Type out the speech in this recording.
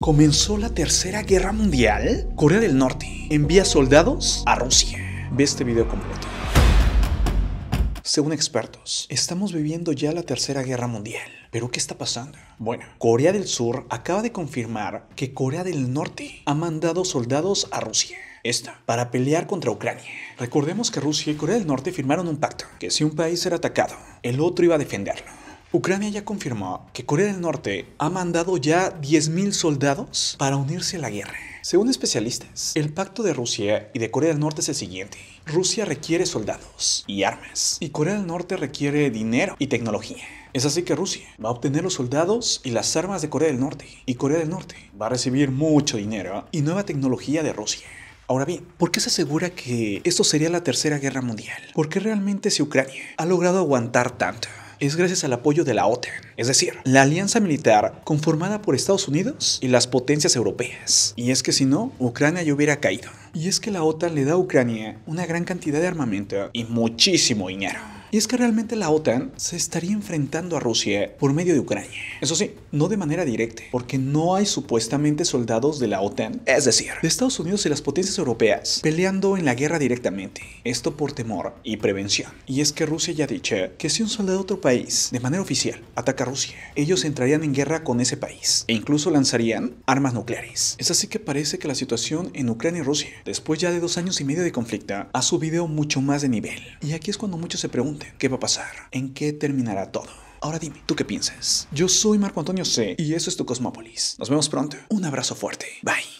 Comenzó la Tercera Guerra Mundial. Corea del Norte envía soldados a Rusia. Ve este video completo. Según expertos, estamos viviendo ya la Tercera Guerra Mundial. ¿Pero qué está pasando? Bueno, Corea del Sur acaba de confirmar que Corea del Norte ha mandado soldados a Rusia. Esta, para pelear contra Ucrania. Recordemos que Rusia y Corea del Norte firmaron un pacto, que si un país era atacado, el otro iba a defenderlo. Ucrania ya confirmó que Corea del Norte ha mandado ya 10.000 soldados para unirse a la guerra. Según especialistas, el pacto de Rusia y de Corea del Norte es el siguiente. Rusia requiere soldados y armas, y Corea del Norte requiere dinero y tecnología. Es así que Rusia va a obtener los soldados y las armas de Corea del Norte, y Corea del Norte va a recibir mucho dinero y nueva tecnología de Rusia. Ahora bien, ¿por qué se asegura que esto sería la tercera guerra mundial? ¿Por qué realmente si Ucrania ha logrado aguantar tanto? es gracias al apoyo de la OTAN, e es decir, la alianza militar conformada por Estados Unidos y las potencias europeas. Y es que si no, Ucrania ya hubiera caído. Y es que la OTAN e le da a Ucrania una gran cantidad de armamento y muchísimo dinero. Y es que realmente la OTAN se estaría enfrentando a Rusia por medio de Ucrania. Eso sí, no de manera directa, porque no hay supuestamente soldados de la OTAN, es decir, de Estados Unidos y las potencias europeas, peleando en la guerra directamente. Esto por temor y prevención. Y es que Rusia ya ha dicho que si un soldado de otro país, de manera oficial, ataca a Rusia, ellos entrarían en guerra con ese país e incluso lanzarían armas nucleares. Es así que parece que la situación en Ucrania y Rusia, después ya de dos años y medio de conflicto, ha subido mucho más de nivel. Y aquí es cuando muchos se preguntan, qué va a pasar, en qué terminará todo. Ahora dime, ¿tú qué piensas? Yo soy Marco Antonio C. y eso es tu Cosmópolis. Nos vemos pronto. Un abrazo fuerte. Bye.